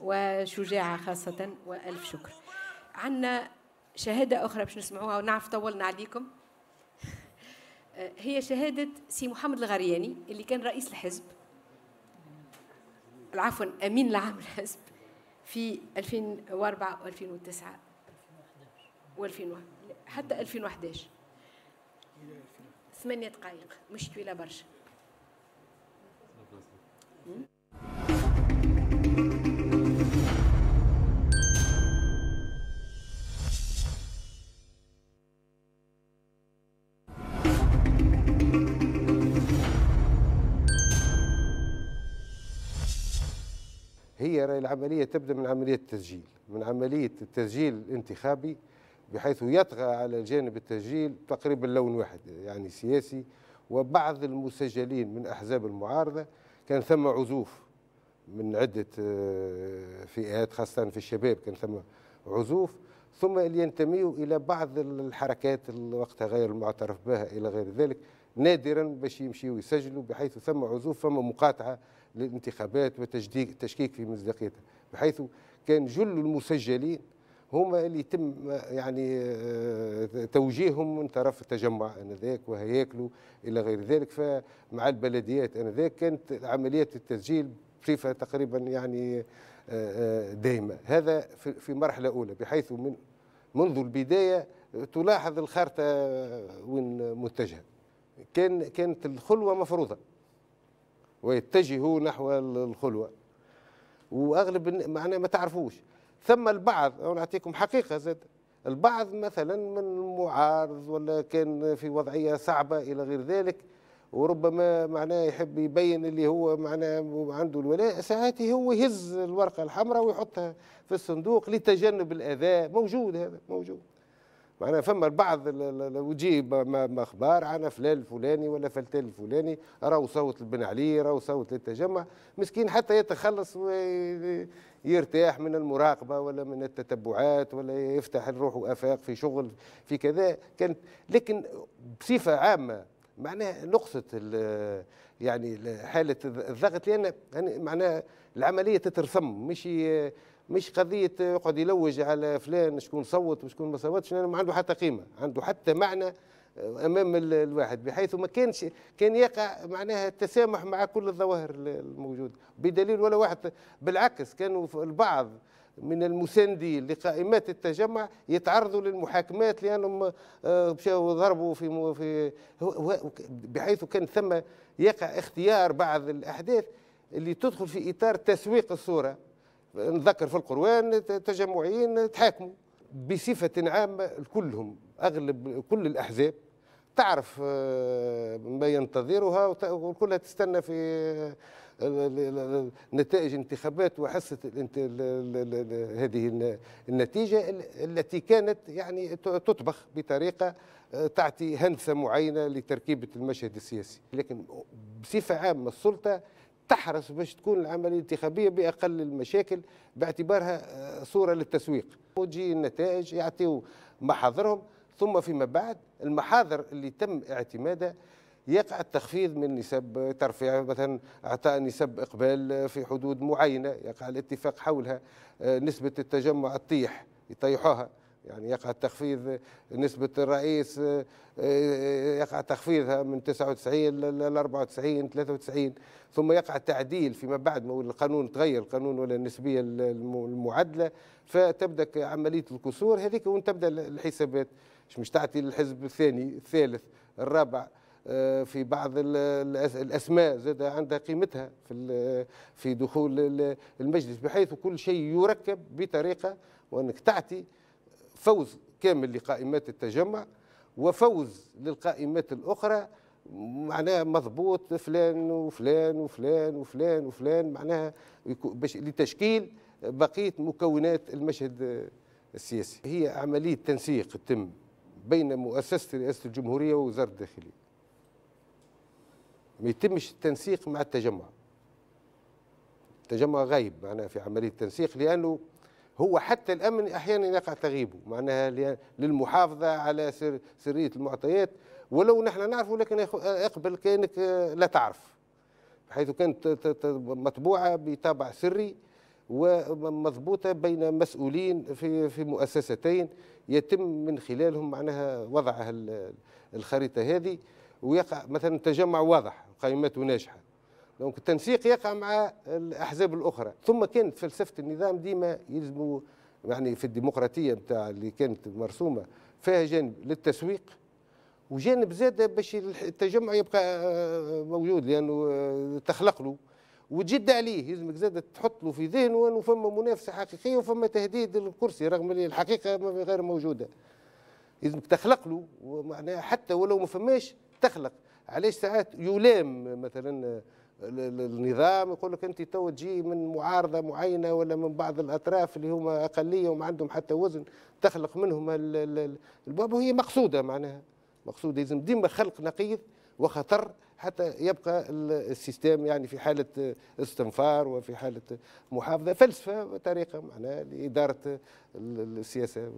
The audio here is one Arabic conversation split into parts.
وشجاعة خاصة وألف شكر عندنا شهادة أخرى باش نسمعوها ونعرف طولنا عليكم هي شهادة سي محمد الغرياني اللي كان رئيس الحزب عفوا أمين العام الحزب في 2004 و2009 و 2011 حتى 2011 ثمانية دقائق مش طويلة برشا هي العملية تبدأ من عملية التسجيل من عملية التسجيل الانتخابي بحيث يطغى على جانب التسجيل تقريبا لون واحد يعني سياسي وبعض المسجلين من أحزاب المعارضة كان ثم عزوف من عدة آه، فئات خاصة في الشباب كان ثم عزوف ثم ينتميوا إلى بعض الحركات الوقت غير المعترف بها إلى غير ذلك نادرا باش يمشيوا يسجلوا بحيث ثم عزوف ثم مقاطعة للانتخابات التشكيك في مصداقيتها بحيث كان جل المسجلين هما اللي يتم يعني آه، توجيههم من طرف التجمع انذاك وهياكله الى غير ذلك فمع البلديات انذاك كانت عمليات التسجيل بصفه تقريبا يعني آه، آه، دائمه هذا في مرحله اولى بحيث من منذ البدايه تلاحظ الخارطه وين متجهه كان كانت الخلوه مفروضه ويتجهوا نحو الخلوة وأغلب معناه ما تعرفوش ثم البعض أنا أعطيكم حقيقة زاد البعض مثلا من معارض ولا كان في وضعية صعبة إلى غير ذلك وربما معناه يحب يبين اللي هو معناه عنده الولاء ساعات هو يهز الورقة الحمراء ويحطها في الصندوق لتجنب الأذى موجود هذا موجود معناها فما البعض وتجيب اخبار عن فلان الفلاني ولا فلتان الفلاني راهو صوت لبن علي راهو صوت للتجمع مسكين حتى يتخلص ويرتاح من المراقبه ولا من التتبعات ولا يفتح روحه افاق في شغل في كذا كانت لكن بصفه عامه معناها نقصت يعني حاله الضغط لان يعني معناها العمليه تترسم مش مش قضية يقعد يلوج على فلان شكون صوت وشكون ما صوتش لأنه ما عنده حتى قيمة عنده حتى معنى أمام الواحد بحيث ما كانش كان يقع معناها التسامح مع كل الظواهر الموجودة بدليل ولا واحد بالعكس كانوا البعض من المساندين لقائمات التجمع يتعرضوا للمحاكمات لانهم آه، مشاو ضربوا في في بحيث كان ثم يقع اختيار بعض الاحداث اللي تدخل في اطار تسويق الصوره نذكر في القروان تجمعيين تحاكموا بصفة عامة كلهم أغلب كل الأحزاب تعرف آه، ما ينتظرها وكلها تستنى في آه، نتائج انتخابات وحصة هذه النتيجة التي كانت يعني تطبخ بطريقة آه، تعطي هندسة معينة لتركيبة المشهد السياسي لكن بصفة عامة السلطة تحرص باش تكون العمليه الانتخابيه باقل المشاكل باعتبارها آه، صوره للتسويق وتجي النتائج يعطيو محاضرهم ثم فيما بعد المحاضر اللي تم اعتمادها يقع التخفيض من نسب ترفيع مثلا اعطاء نسب اقبال في حدود معينه يقع الاتفاق حولها آه، نسبه التجمع الطيح يطيحوها يعني يقع تخفيض نسبة الرئيس آه، آه، يقع تخفيضها من 99 ل 94 93 ثم يقع تعديل فيما بعد ما القانون تغير القانون ولا النسبية المعدلة فتبدأ عملية الكسور هذيك وين تبدأ الحسابات مش تعطي للحزب الثاني الثالث الرابع آه، في بعض الاسماء زاد عندها قيمتها في في دخول المجلس بحيث كل شيء يركب بطريقه وانك تعطي فوز كامل لقائمات التجمع وفوز للقائمات الأخرى معناها مضبوط فلان وفلان وفلان وفلان وفلان معناها باش لتشكيل بقية مكونات المشهد السياسي هي عملية تنسيق تتم بين مؤسسة رئاسة الجمهورية ووزارة الداخلية ما يتمش التنسيق مع التجمع التجمع غايب معناها في عملية التنسيق لأنه هو حتى الأمن أحيانا يقع تغيبه معناها للمحافظة على سر سرية المعطيات ولو نحن نعرفه لكن اقبل كأنك آه، لا تعرف حيث كانت مطبوعة بطابع سري ومضبوطة بين مسؤولين في في مؤسستين يتم من خلالهم معناها وضع الخريطة هذه ويقع مثلا تجمع واضح قائمته ناجحة دونك التنسيق يقع مع الاحزاب الاخرى ثم كانت فلسفه النظام ديما يلزموا يعني في الديمقراطيه نتاع اللي كانت مرسومه فيها جانب للتسويق وجانب زاد باش التجمع يبقى آه، موجود لانه آه، تخلق له وتجد عليه يلزمك زاد تحط له في ذهنه انه فما منافسه حقيقيه وفما تهديد للكرسي رغم اللي الحقيقه غير موجوده يلزمك تخلق له معناها حتى ولو ما فماش تخلق علاش ساعات يلام مثلا النظام يقول لك انت تو تجي من معارضه معينه ولا من بعض الاطراف اللي هما اقليه وما عندهم حتى وزن تخلق منهم الباب وهي مقصوده معناها مقصوده لازم ديما خلق نقيض وخطر حتى يبقى السيستم يعني في حالة استنفار وفي حالة محافظة فلسفة وطريقة معناها لإدارة السياسة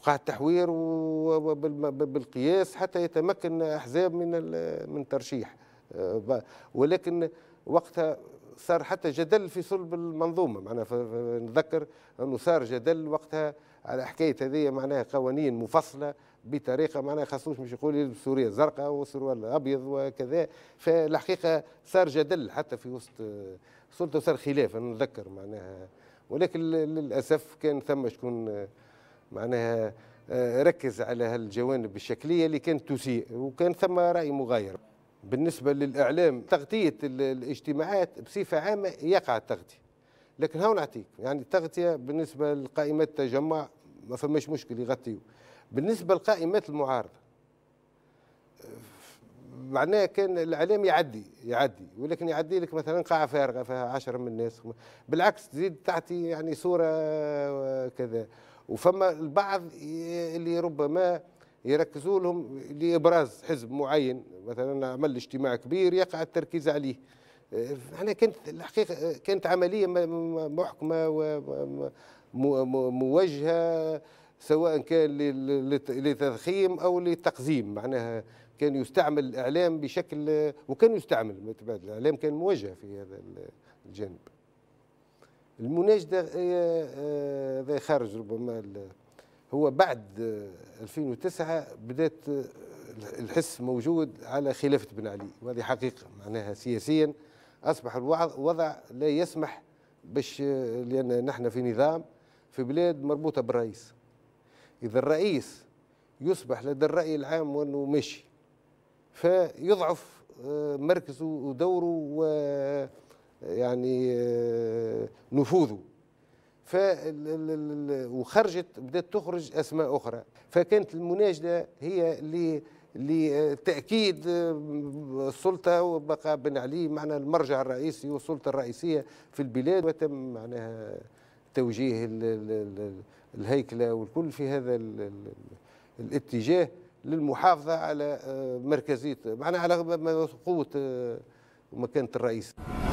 وقاعد التحوير وبالقياس حتى يتمكن أحزاب من من الترشيح ولكن وقتها صار حتى جدل في صلب المنظومه معناها نذكر انه صار جدل وقتها على حكايه هذه معناها قوانين مفصله بطريقه معناها خاصوش مش يقول السوريه زرقاء والسروال ابيض وكذا فالحقيقه صار جدل حتى في وسط السلطه صار خلاف انا معناها ولكن للاسف كان ثم شكون معناها آه، ركز على هالجوانب الشكليه اللي كانت تسيء وكان ثم راي مغاير بالنسبه للاعلام تغطيه الاجتماعات بصفه عامه يقع التغطيه لكن هون نعطيك يعني التغطيه بالنسبه لقائمه التجمع ما فماش مشكل يغطيوا بالنسبه لقائمه المعارضه معناه كان الاعلام يعدي يعدي ولكن يعدي لك مثلا قاعه فارغه فيها 10 من الناس بالعكس تزيد تعطي يعني صوره آه، كذا وفما البعض اللي ربما يركزوا لهم لابراز حزب معين مثلا عمل اجتماع كبير يقع التركيز عليه احنا كانت الحقيقه كانت عمليه محكمه وموجهه سواء كان لتضخيم او لتقزيم معناها كان يستعمل الاعلام بشكل وكان يستعمل الاعلام كان موجه في هذا الجانب المناجده آه، هذا خارج ربما هو بعد 2009 بدات آه، الحس موجود على خلافه بن علي وهذه حقيقه معناها سياسيا اصبح الوضع لا يسمح باش آه، لان نحن في نظام في بلاد مربوطه بالرئيس اذا الرئيس يصبح لدى الراي العام وانه ماشي فيضعف آه، مركزه ودوره ويعني نفوذه ف وخرجت بدات تخرج اسماء اخرى فكانت المناجده هي اللي لتاكيد آه، السلطه وبقى بن علي معنا المرجع الرئيسي والسلطه الرئيسيه في البلاد وتم معناها توجيه الهيكله والكل في هذا الاتجاه للمحافظه على آه، مركزيه معنا على قوه آه، ومكانه الرئيس